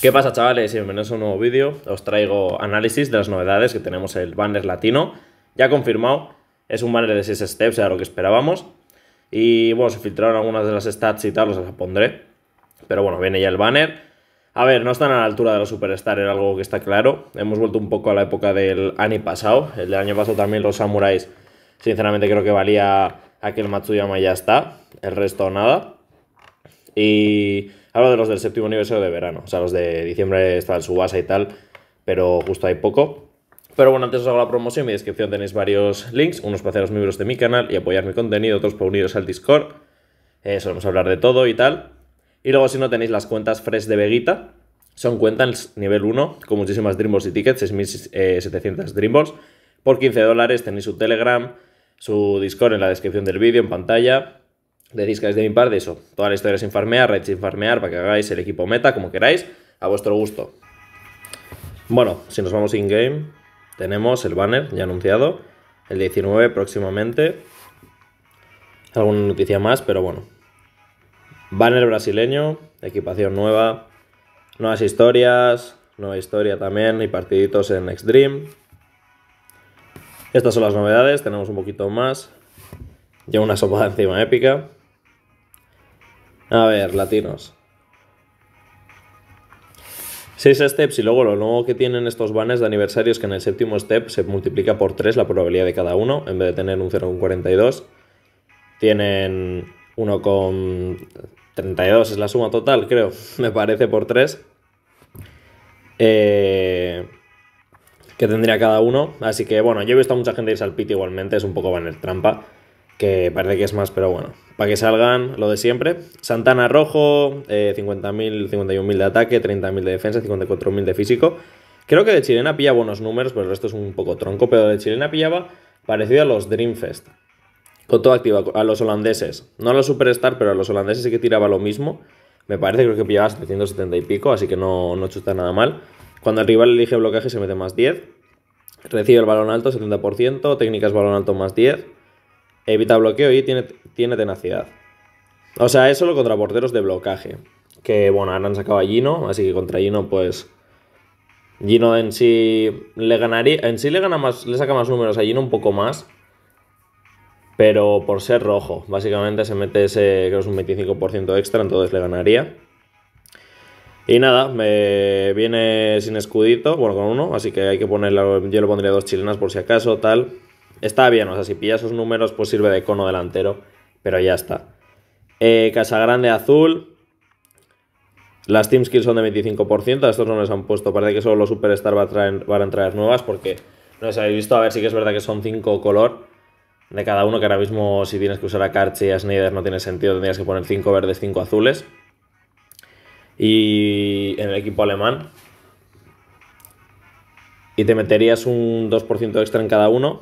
¿Qué pasa chavales? Bienvenidos a un nuevo vídeo. Os traigo análisis de las novedades que tenemos el banner latino. Ya confirmado, es un banner de 6 steps, era lo que esperábamos. Y bueno, se filtraron algunas de las stats y tal, os las pondré. Pero bueno, viene ya el banner. A ver, no están a la altura de los Superstar, era algo que está claro. Hemos vuelto un poco a la época del año pasado. El del año pasado también los Samuráis, sinceramente creo que valía aquel Matsuyama y ya está. El resto nada. Y Hablo de los del séptimo aniversario de verano. O sea, los de diciembre está su base y tal, pero justo hay poco. Pero bueno, antes os hago la promoción. En mi descripción tenéis varios links, unos para los miembros de mi canal y apoyar mi contenido, otros para uniros al Discord. Eh, solemos hablar de todo y tal. Y luego, si no, tenéis las cuentas Fresh de Veguita. Son cuentas nivel 1, con muchísimas Dreamballs y tickets, 6.700 eh, Dreamballs. Por 15 dólares tenéis su Telegram, su Discord en la descripción del vídeo, en pantalla. Decís que de mi parte eso, toda la historia sin farmear, red sin farmear, para que hagáis el equipo meta, como queráis, a vuestro gusto. Bueno, si nos vamos in-game, tenemos el banner ya anunciado, el 19 próximamente. Alguna noticia más, pero bueno. Banner brasileño, equipación nueva, nuevas historias, nueva historia también y partiditos en Next Dream. Estas son las novedades, tenemos un poquito más. Ya una sopa encima épica. A ver, latinos. 6 steps y luego lo nuevo que tienen estos banners de aniversarios es que en el séptimo step se multiplica por 3 la probabilidad de cada uno, en vez de tener un 0,42. Tienen 1,32, es la suma total, creo, me parece, por 3. Eh, que tendría cada uno. Así que bueno, yo he visto a mucha gente irse al pit igualmente, es un poco banner trampa que parece que es más, pero bueno, para que salgan lo de siempre. Santana rojo, 50.000, eh, 51.000 de ataque, 30.000 de defensa, 54.000 de físico. Creo que de Chilena pilla buenos números, pero el resto es un poco tronco, pero de Chilena pillaba parecido a los Dreamfest. Con todo activo a los holandeses. No a los Superstar, pero a los holandeses sí que tiraba lo mismo. Me parece, creo que pillaba 770 y pico, así que no, no chuta nada mal. Cuando el rival elige blocaje se mete más 10. Recibe el balón alto, 70%. Técnicas balón alto más 10. Evita bloqueo y tiene, tenacidad. O sea, es solo contra porteros de blocaje. Que bueno, ahora han sacado a Gino, así que contra Gino, pues. Gino en sí le ganaría. En sí le gana más. Le saca más números a Gino un poco más. Pero por ser rojo, básicamente se mete ese, creo es un 25% extra, entonces le ganaría. Y nada, me viene sin escudito, bueno, con uno, así que hay que ponerle, yo le pondría dos chilenas por si acaso, tal. Está bien, o sea, si pilla esos números, pues sirve de cono delantero, pero ya está. Eh, casa grande azul. Las Team Skills son de 25%, a estos no les han puesto. Parece que solo los Superstar va a traer, van a traer nuevas porque no les habéis visto. A ver, si que es verdad que son 5 color de cada uno, que ahora mismo si tienes que usar a Karchi y a Snyder no tiene sentido, tendrías que poner 5 verdes, 5 azules. Y en el equipo alemán. Y te meterías un 2% extra en cada uno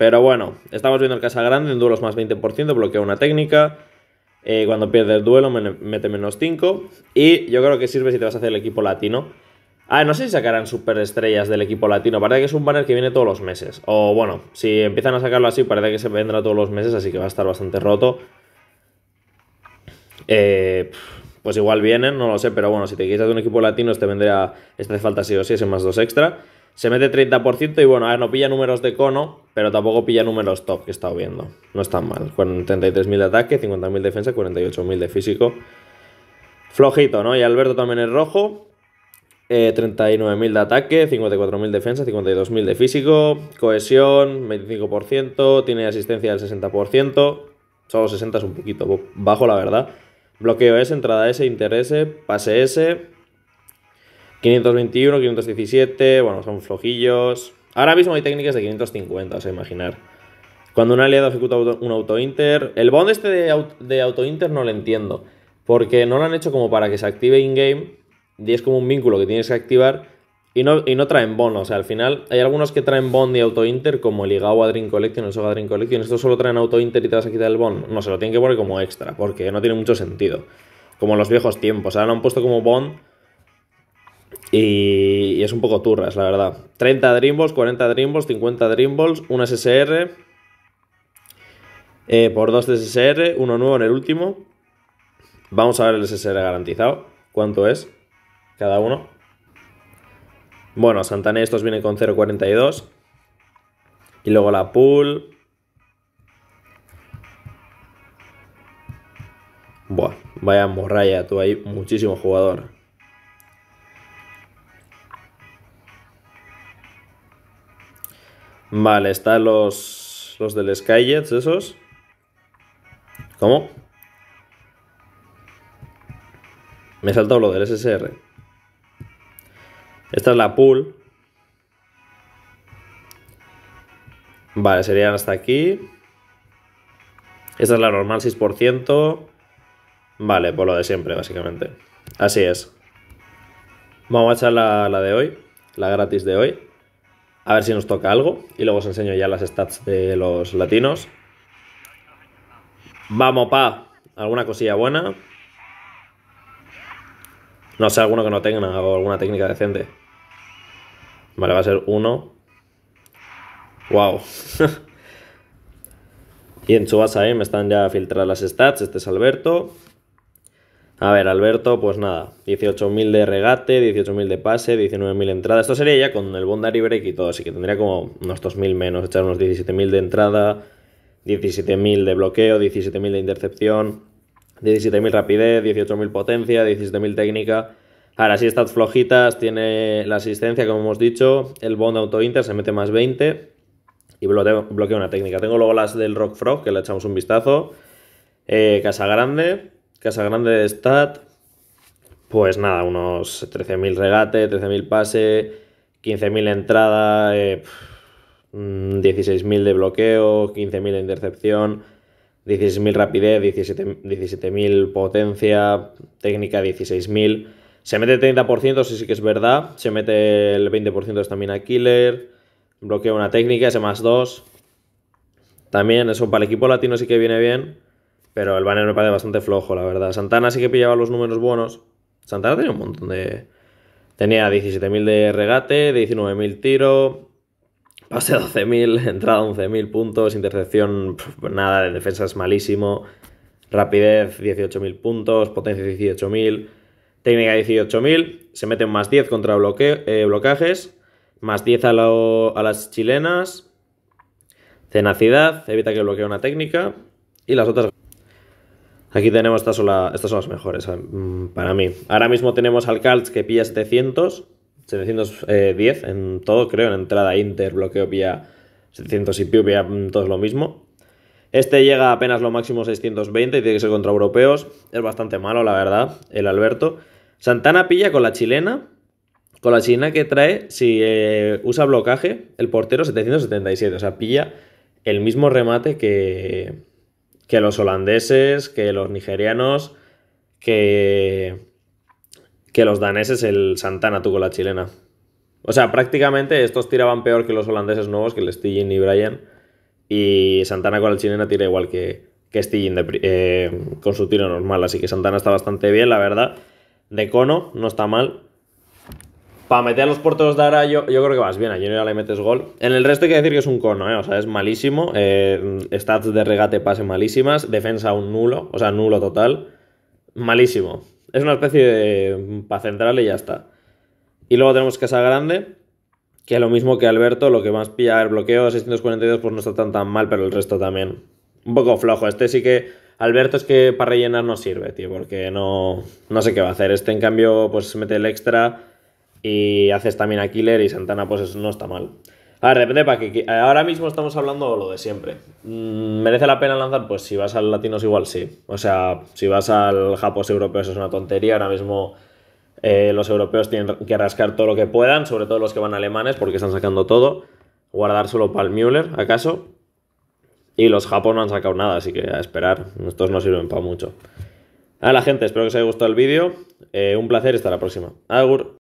pero bueno, estamos viendo el casa grande en duelos más 20%, bloquea una técnica. Eh, cuando pierde el duelo, mete menos 5. Y yo creo que sirve si te vas a hacer el equipo latino. Ah, no sé si sacarán superestrellas del equipo latino. Parece que es un banner que viene todos los meses. O bueno, si empiezan a sacarlo así, parece que se vendrá todos los meses, así que va a estar bastante roto. Eh, pues igual vienen, no lo sé, pero bueno, si te quieres hacer un equipo latino, te este vendría. Este hace falta sí o sí, ese más 2 extra. Se mete 30% y bueno, a ver, no pilla números de cono, pero tampoco pilla números top que he estado viendo. No está mal. 33.000 de ataque, 50.000 de defensa, 48.000 de físico. Flojito, ¿no? Y Alberto también es rojo. 39.000 eh, de ataque, 54.000 de defensa, 52.000 de físico. Cohesión, 25%. Tiene asistencia del 60%. Solo 60 es un poquito bajo, la verdad. Bloqueo S, entrada S, interés S, pase S. 521, 517, bueno, son flojillos. Ahora mismo hay técnicas de 550, o sea, imaginar. Cuando un aliado ejecuta un auto-inter... El bond este de, auto, inter no lo entiendo. Porque no lo han hecho como para que se active in-game. Y es como un vínculo que tienes que activar. Y no, traen bond. O sea, al final hay algunos que traen bond y auto-inter. Como el Igawa Dream Collection, el Soga Dream Collection. Estos solo traen auto-inter y te vas a quitar el bond. No, se lo tienen que poner como extra. Porque no tiene mucho sentido. Como en los viejos tiempos. Ahora lo han puesto como bond y, es un poco turras, la verdad. 30 Dream 40 Dream 50 Dream Balls, un SSR. Eh, por 2 SSR, uno nuevo en el último. Vamos a ver el SSR garantizado. ¿Cuánto es? Cada uno. Bueno, Santané estos vienen con 0.42. Y luego la pool. Buah, vaya morraya tú hay muchísimo jugador. Vale, están los, del Skyjets, esos. ¿Cómo? Me he saltado lo del SSR. Esta es la pool. Vale, serían hasta aquí. Esta es la normal 6%. Vale, por pues lo de siempre, básicamente. Así es. Vamos a echar la de hoy, la gratis de hoy. A ver si nos toca algo. Y luego os enseño ya las stats de los latinos. Vamos, pa. Alguna cosilla buena. No sé, alguno que no tenga alguna técnica decente. Vale, va a ser uno. Wow. y en Chubasa, eh, me están ya filtradas las stats. Este es Alberto. A ver, Alberto, pues nada, 18.000 de regate, 18.000 de pase, 19.000 de entrada. Esto sería ya con el Bondary break y todo, así que tendría como unos 2.000 menos, echar unos 17.000 de entrada, 17.000 de bloqueo, 17.000 de intercepción, 17.000 rapidez, 18.000 potencia, 17.000 técnica. Ahora sí, estas flojitas, tiene la asistencia, como hemos dicho, el bond auto-inter se mete más 20 y bloquea una técnica. Tengo luego las del Rock Frog, que le echamos un vistazo. Eh, Casa Grande, Casa Grande de Stat, pues nada, unos 13.000 regate, 13.000 pase, 15.000 entrada, 16.000 eh, de bloqueo, 15.000 de intercepción, 16.000 rapidez, 17.000 potencia, técnica 16.000. Se mete 30%, sí, sí que es verdad. Se mete el 20% también a killer. Bloquea una técnica, ese más 2. También eso para el equipo latino sí que viene bien. Pero el banner me parece bastante flojo, la verdad. Santana sí que pillaba los números buenos. Santana tenía un montón de. Tenía 17.000 de regate, 19.000 tiro, pase 12.000, entrada 11.000 puntos, intercepción, nada, de defensa es malísimo, rapidez 18.000 puntos, potencia 18.000, técnica 18.000, se meten más 10 contra bloque, eh, blocajes, más 10 a, a las chilenas, tenacidad, evita que bloquee una técnica y las otras Aquí tenemos, estas son, las mejores eh, mm, para mí. Ahora mismo tenemos al Calz que pilla 700, 710 eh, en todo, creo, en entrada Inter, bloqueo pilla 700 y pio pilla mm, todo lo mismo. Este llega apenas lo máximo 620 y tiene que ser contra europeos. Es bastante malo, la verdad, el Alberto. Santana pilla con la chilena. Con la chilena que trae, si eh, usa blocaje, el portero 777. O sea, pilla el mismo remate que, que los holandeses, que los nigerianos, que, que los daneses, el Santana tuvo la chilena. O sea, prácticamente estos tiraban peor que los holandeses nuevos, que el Stillin y Brian. Y Santana con la chilena tira igual que, que eh, con su tiro normal. Así que Santana está bastante bien, la verdad. De cono, no está mal. Para meter a los puertos de yo, creo que vas bien. A Junior le metes gol. En el resto hay que decir que es un cono, ¿eh? O sea, es malísimo. Eh, stats de regate, pase malísimas. Defensa un nulo. O sea, nulo total. Malísimo. Es una especie de. Mm, para central y ya está. Y luego tenemos Casa Grande. Que lo mismo que Alberto, lo que más pilla el bloqueo 642, pues no está tan, tan mal, pero el resto también. Un poco flojo. Este sí que. Alberto es que para rellenar no sirve, tío, porque no, no sé qué va a hacer. Este, en cambio, pues mete el extra y haces también a Killer y Santana, pues no está mal. A ver, depende para que. Ahora mismo estamos hablando lo de siempre. Mm, ¿Merece la pena lanzar? Pues si vas al Latinos igual sí. O sea, si vas al Japos europeos es una tontería. Ahora mismo eh, los europeos tienen que rascar todo lo que puedan, sobre todo los que van alemanes porque están sacando todo. Guardar solo para el Müller, acaso. Y los Japones no han sacado nada, así que a esperar. Estos no sirven para mucho. A la gente, espero que os haya gustado el vídeo. Eh, un placer y hasta la próxima. Agur.